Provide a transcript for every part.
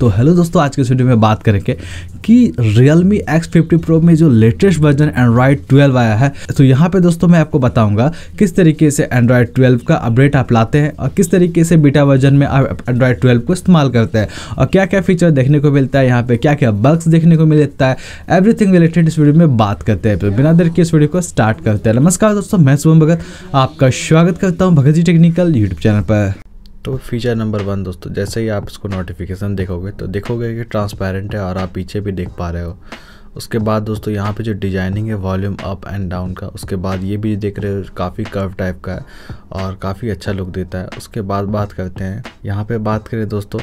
तो हेलो दोस्तों आज के इस वीडियो में बात करेंगे कि Realme X50 Pro में जो लेटेस्ट वर्जन एंड्रॉयड 12 आया है तो यहाँ पे दोस्तों मैं आपको बताऊंगा किस तरीके से एंड्रॉयड 12 का अपडेट आप लाते हैं और किस तरीके से बीटा वर्जन में आप एंड्रॉयड ट्वेल्व को इस्तेमाल करते हैं और क्या क्या फीचर देखने को मिलता है यहाँ पर क्या क्या बग्स देखने को मिलता है एवरीथिंग रिलेटेड इस वीडियो में बात करते हैं तो बिना देर के इस वीडियो को स्टार्ट करते हैं नमस्कार दोस्तों मैं सुबह भगत आपका स्वागत करता हूँ Bhagat ji technical YouTube channel पर तो फीचर नंबर वन दोस्तों जैसे ही आप इसको नोटिफिकेशन देखोगे तो देखोगे कि ट्रांसपेरेंट है और आप पीछे भी देख पा रहे हो उसके बाद दोस्तों यहाँ पे जो डिजाइनिंग है वॉल्यूम अप एंड डाउन का उसके बाद ये भी देख रहे हो काफ़ी कर्व टाइप का है और काफ़ी अच्छा लुक देता है उसके बाद बात करते हैं यहाँ पे बात करें दोस्तों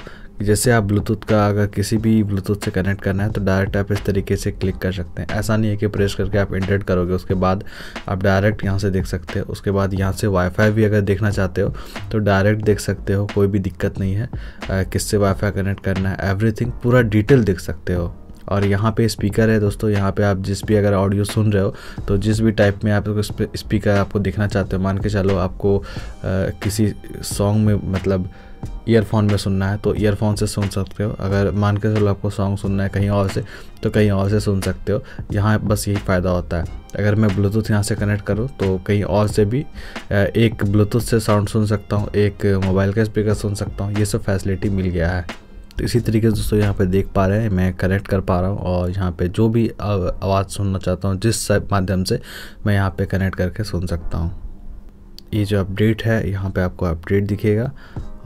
जैसे आप ब्लूटूथ का अगर किसी भी ब्लूटूथ से कनेक्ट करना है तो डायरेक्ट आप इस तरीके से क्लिक कर सकते हैं ऐसा नहीं है कि प्रेस करके आप इंटरेट करोगे उसके बाद आप डायरेक्ट यहाँ से देख सकते हो उसके बाद यहाँ से वाईफाई भी अगर देखना चाहते हो तो डायरेक्ट देख सकते हो कोई भी दिक्कत नहीं है किससे वाईफाई कनेक्ट करना है एवरीथिंग पूरा डिटेल देख सकते हो और यहाँ पे स्पीकर है दोस्तों यहाँ पे आप जिस भी अगर ऑडियो सुन रहे हो तो जिस भी टाइप में आप स्पीकर आपको देखना चाहते हो मान के चलो आपको आ, किसी सॉन्ग में मतलब ईयरफोन में सुनना है तो ईयरफोन से सुन सकते हो अगर मान के चलो आपको सॉन्ग सुनना है कहीं और से तो कहीं और से सुन सकते हो यहाँ बस यही फ़ायदा होता है अगर मैं ब्लूटूथ यहाँ से कनेक्ट करूँ तो कहीं और से भी एक ब्लूटूथ से साउंड सुन सकता हूँ एक मोबाइल का स्पीकर सुन सकता हूँ ये सब फैसिलिटी मिल गया है तो इसी तरीके से दोस्तों यहाँ पे देख पा रहे हैं मैं कनेक्ट कर पा रहा हूँ और यहाँ पे जो भी आवाज़ सुनना चाहता हूँ जिस माध्यम से मैं यहाँ पे कनेक्ट करके सुन सकता हूँ ये जो अपडेट है यहाँ पे आपको अपडेट दिखेगा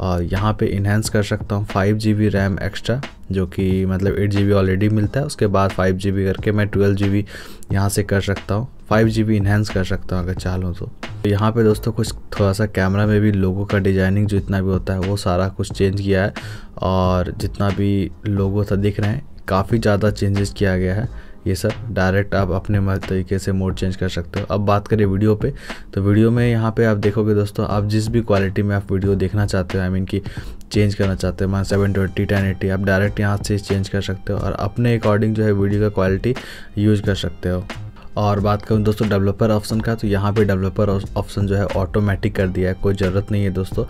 और यहाँ पे इन्हेंस कर सकता हूँ five G B RAM extra जो कि मतलब एट जी बी ऑलरेडी मिलता है उसके बाद फाइव जी बी करके मैं ट्वेल्व जी बी यहाँ से कर सकता हूँ फाइव जी बी इन्हेंस कर सकता हूँ अगर चाहूँ तो तो यहाँ पे दोस्तों कुछ थोड़ा सा कैमरा में भी लोगों का डिजाइनिंग जो इतना भी होता है वो सारा कुछ चेंज किया है और जितना भी लोगों था दिख रहे हैं काफ़ी ज़्यादा चेंजेस किया गया है ये सब डायरेक्ट आप अपने तरीके से मोड चेंज कर सकते हो अब बात करें वीडियो पे तो वीडियो में यहाँ पे आप देखोगे दोस्तों आप जिस भी क्वालिटी में आप वीडियो देखना चाहते हो आई मीन कि चेंज करना चाहते हो मैं सेवन ट्वेंटी टेन एटी आप डायरेक्ट यहाँ से चेंज कर सकते हो और अपने अकॉर्डिंग जो है वीडियो का क्वालिटी यूज कर सकते हो और बात करूँ दोस्तों डेवलपर ऑप्शन का तो यहाँ पे डेवलपर ऑप्शन जो है ऑटोमेटिक कर दिया है कोई ज़रूरत नहीं है दोस्तों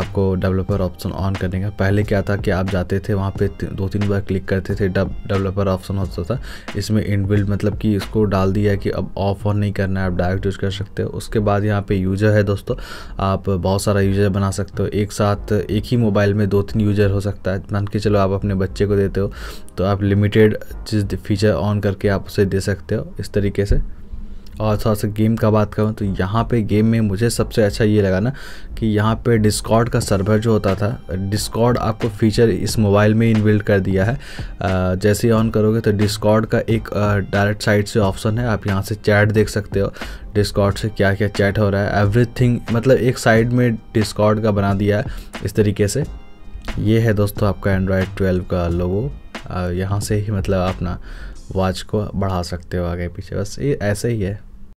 आपको डेवलपर ऑप्शन ऑन करने का पहले क्या था कि आप जाते थे वहाँ पे दो तीन बार क्लिक करते थे डेवलपर ऑप्शन होता था इसमें इनबिल्ड मतलब कि इसको डाल दिया कि अब ऑफ ऑन नहीं करना है आप डायरेक्ट यूज़ कर सकते हो उसके बाद यहाँ पर यूज़र है दोस्तों आप बहुत सारा यूज़र बना सकते हो एक साथ एक ही मोबाइल में दो तीन यूज़र हो सकता है मान के चलो आप अपने बच्चे को देते हो तो आप लिमिटेड चीज़ फीचर ऑन करके आप उसे दे सकते हो इस तरीके से से और थोड़ा सा गेम का बात करूँ तो यहाँ पे गेम में मुझे सबसे अच्छा ये लगा ना कि यहाँ पे डिस्कॉर्ड का सर्वर जो होता था डिस्कॉर्ड आपको फीचर इस मोबाइल में इनबिल्ड कर दिया है जैसे ऑन करोगे तो डिस्कॉर्ड का एक डायरेक्ट साइड से ऑप्शन है आप यहाँ से चैट देख सकते हो डिस्कॉर्ड से क्या क्या चैट हो रहा है एवरीथिंग मतलब एक साइड में डिस्कॉर्ड का बना दिया है इस तरीके से ये है दोस्तों आपका एंड्रॉयड ट्वेल्व का लोगो यहाँ से ही मतलब अपना वाच को बढ़ा सकते हो आगे पीछे बस ये ऐसे ही है